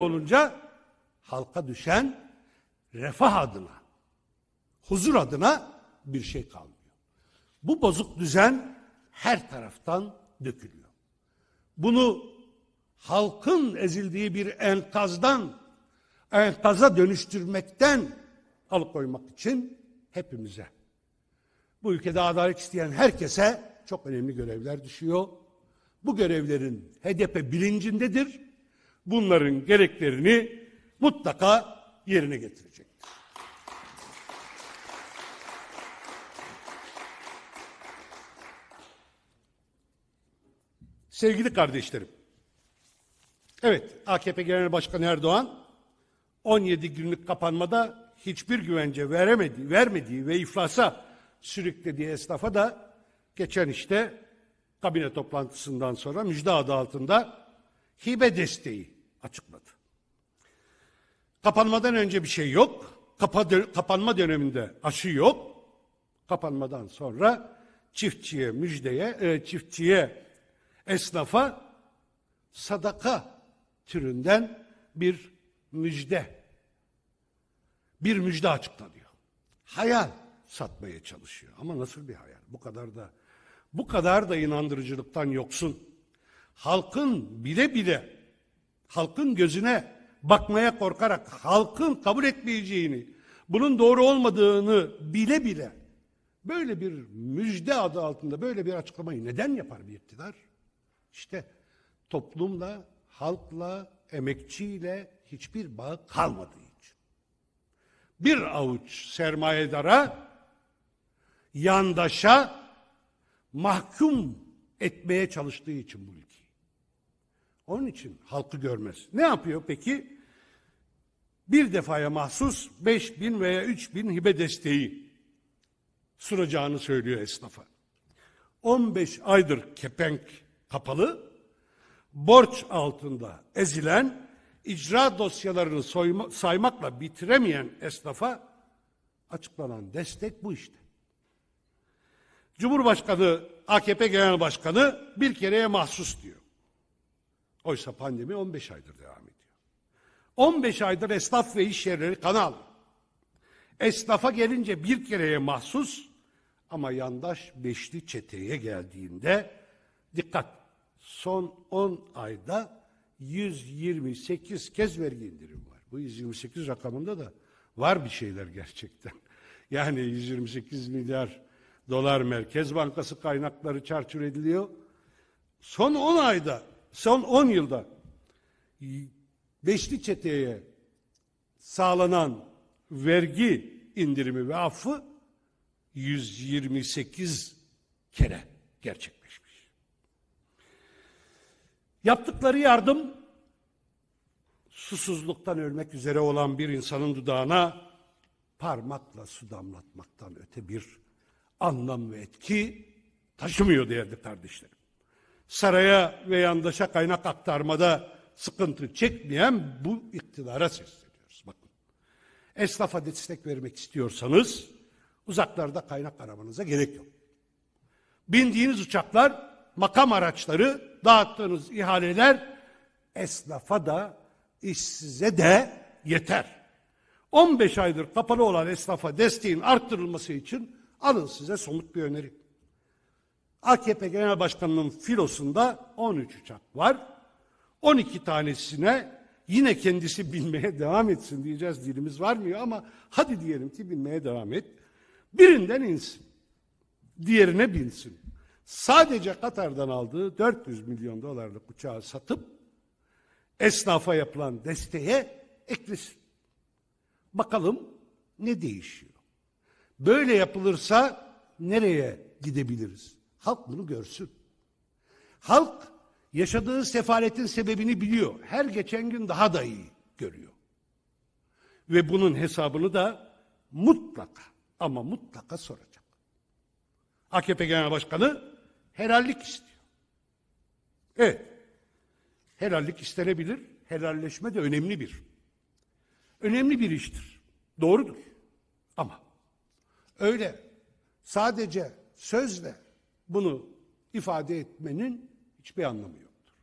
olunca halka düşen refah adına, huzur adına bir şey kalmıyor. Bu bozuk düzen her taraftan dökülüyor. Bunu halkın ezildiği bir enkazdan, enkaza dönüştürmekten alıkoymak için hepimize, bu ülkede adalet isteyen herkese çok önemli görevler düşüyor. Bu görevlerin HDP bilincindedir bunların gereklerini mutlaka yerine getirecektir. Sevgili kardeşlerim, evet AKP Genel Başkanı Erdoğan 17 günlük kapanmada hiçbir güvence veremedi, vermediği ve iflasa sürüklediği esnafa da geçen işte kabine toplantısından sonra müjde adı altında hibe desteği açıkladı. Kapanmadan önce bir şey yok. kapanma döneminde aşı yok. Kapanmadan sonra çiftçiye müjdeye, e, çiftçiye, esnafa sadaka türünden bir müjde. Bir müjde açıklanıyor. Hayal satmaya çalışıyor. Ama nasıl bir hayal? Bu kadar da bu kadar da inandırıcılıktan yoksun. Halkın bile bile halkın gözüne bakmaya korkarak halkın kabul etmeyeceğini, bunun doğru olmadığını bile bile böyle bir müjde adı altında böyle bir açıklamayı neden yapar bir iktidar? İşte toplumla, halkla, emekçiyle hiçbir bağ kalmadığı için. Bir avuç sermayedara, yandaşa mahkum etmeye çalıştığı için bunu onun için halkı görmez. Ne yapıyor peki? Bir defaya mahsus 5 bin veya 3 bin hibe desteği sunacağını söylüyor esnafa. 15 aydır kepenk kapalı, borç altında ezilen, icra dosyalarını soyma, saymakla bitiremeyen esnafa açıklanan destek bu işte. Cumhurbaşkanı, AKP Genel Başkanı bir kereye mahsus diyor. Oysa pandemi 15 aydır devam ediyor. 15 aydır esnaf ve iş yerleri kanal. Esnafa gelince bir kereye mahsus ama yandaş beşli çeteye geldiğinde dikkat son 10 ayda 128 kez vergi indirimi var. Bu 128 rakamında da var bir şeyler gerçekten. Yani 128 milyar dolar Merkez Bankası kaynakları çarçur ediliyor. Son 10 ayda son 10 yılda beşli çeteye sağlanan vergi indirimi ve affı 128 kere gerçekleşmiş. Yaptıkları yardım susuzluktan ölmek üzere olan bir insanın dudağına parmakla su damlatmaktan öte bir anlam ve etki taşımıyor değerli kardeşlerim saraya ve yandaşa kaynak aktarmada sıkıntı çekmeyen bu iktidara sesleniyoruz. Bakın. Esnafa destek vermek istiyorsanız uzaklarda kaynak aramanıza gerek yok. Bindiğiniz uçaklar, makam araçları, dağıttığınız ihaleler esnafa da işsize de yeter. 15 aydır kapalı olan esnafa desteğin arttırılması için alın size somut bir öneri. AKP Genel Başkanı'nın filosunda 13 uçak var. 12 tanesine yine kendisi bilmeye devam etsin diyeceğiz dilimiz varmıyor ama hadi diyelim ki bilmeye devam et. Birinden insin. Diğerine binsin. Sadece Katar'dan aldığı 400 milyon dolarlık uçağı satıp esnafa yapılan desteğe eklesin. Bakalım ne değişiyor? Böyle yapılırsa nereye gidebiliriz? Halk bunu görsün. Halk yaşadığı sefaletin sebebini biliyor. Her geçen gün daha da iyi görüyor. Ve bunun hesabını da mutlaka ama mutlaka soracak. AKP Genel Başkanı helallik istiyor. Evet. Helallik istenebilir. Helalleşme de önemli bir. Önemli bir iştir. Doğrudur. Ama öyle sadece sözle bunu ifade etmenin hiçbir anlamı yoktur.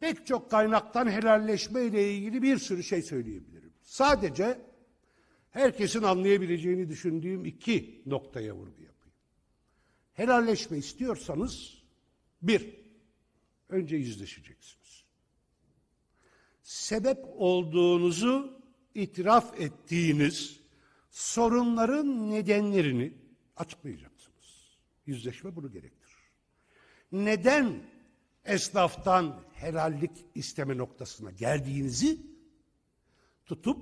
Pek çok kaynaktan helalleşme ile ilgili bir sürü şey söyleyebilirim. Sadece herkesin anlayabileceğini düşündüğüm iki noktaya vurgu yapayım. Helalleşme istiyorsanız bir, önce yüzleşeceksiniz. Sebep olduğunuzu itiraf ettiğiniz sorunların nedenlerini açıklayacak. Yüzleşme bunu gerektirir. Neden esnaftan helallik isteme noktasına geldiğinizi tutup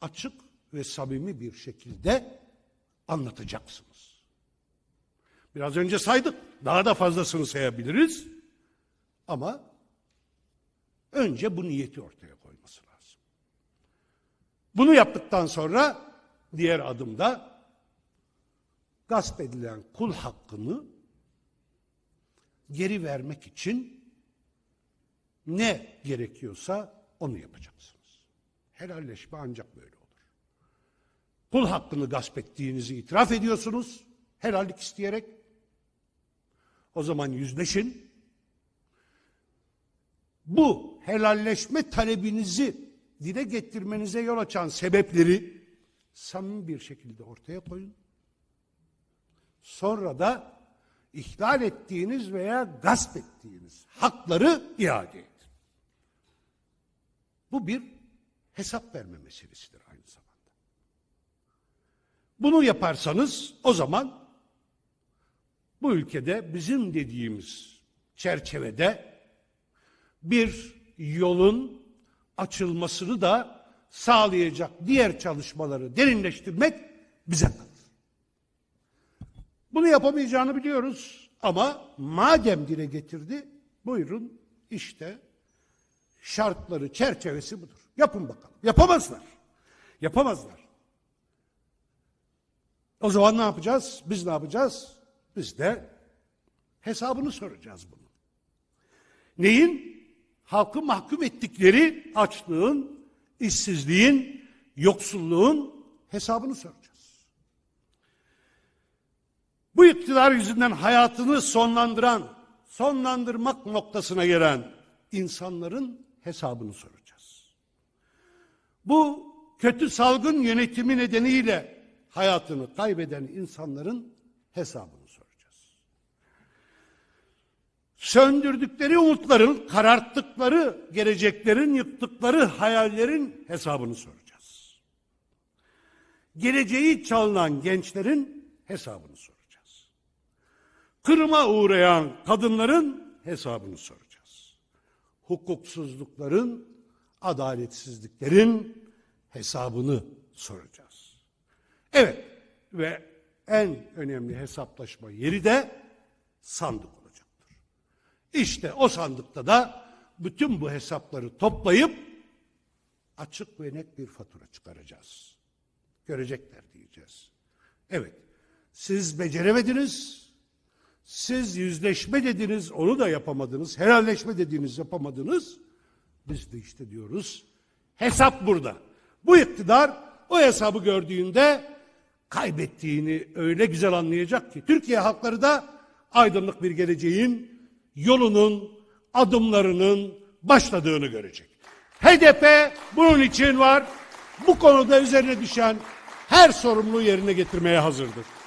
açık ve samimi bir şekilde anlatacaksınız. Biraz önce saydık. Daha da fazlasını sayabiliriz. Ama önce bu niyeti ortaya koyması lazım. Bunu yaptıktan sonra diğer adımda gasp edilen kul hakkını geri vermek için ne gerekiyorsa onu yapacaksınız. Helalleşme ancak böyle olur. Kul hakkını gasp ettiğinizi itiraf ediyorsunuz, helallik isteyerek. O zaman yüzleşin. Bu helalleşme talebinizi dile getirmenize yol açan sebepleri samimi bir şekilde ortaya koyun Sonra da ihlal ettiğiniz veya gasp ettiğiniz hakları iade edin. Bu bir hesap verme meselesidir aynı zamanda. Bunu yaparsanız o zaman bu ülkede bizim dediğimiz çerçevede bir yolun açılmasını da sağlayacak diğer çalışmaları derinleştirmek bize kalır. Bunu yapamayacağını biliyoruz ama madem dile getirdi buyurun işte şartları çerçevesi budur. Yapın bakalım. Yapamazlar. Yapamazlar. O zaman ne yapacağız? Biz ne yapacağız? Biz de hesabını soracağız bunu. Neyin? Halkı mahkum ettikleri açlığın, işsizliğin, yoksulluğun hesabını soracağız. Bu iktidar yüzünden hayatını sonlandıran, sonlandırmak noktasına gelen insanların hesabını soracağız. Bu kötü salgın yönetimi nedeniyle hayatını kaybeden insanların hesabını soracağız. Söndürdükleri umutların, kararttıkları geleceklerin, yıktıkları hayallerin hesabını soracağız. Geleceği çalınan gençlerin hesabını soracağız kırıma uğrayan kadınların hesabını soracağız. Hukuksuzlukların, adaletsizliklerin hesabını soracağız. Evet ve en önemli hesaplaşma yeri de sandık olacaktır. İşte o sandıkta da bütün bu hesapları toplayıp açık ve net bir fatura çıkaracağız. Görecekler diyeceğiz. Evet, siz beceremediniz, siz yüzleşme dediniz, onu da yapamadınız. Helalleşme dediğiniz yapamadınız. Biz de işte diyoruz. Hesap burada. Bu iktidar o hesabı gördüğünde kaybettiğini öyle güzel anlayacak ki. Türkiye halkları da aydınlık bir geleceğin yolunun, adımlarının başladığını görecek. HDP bunun için var. Bu konuda üzerine düşen her sorumluluğu yerine getirmeye hazırdır.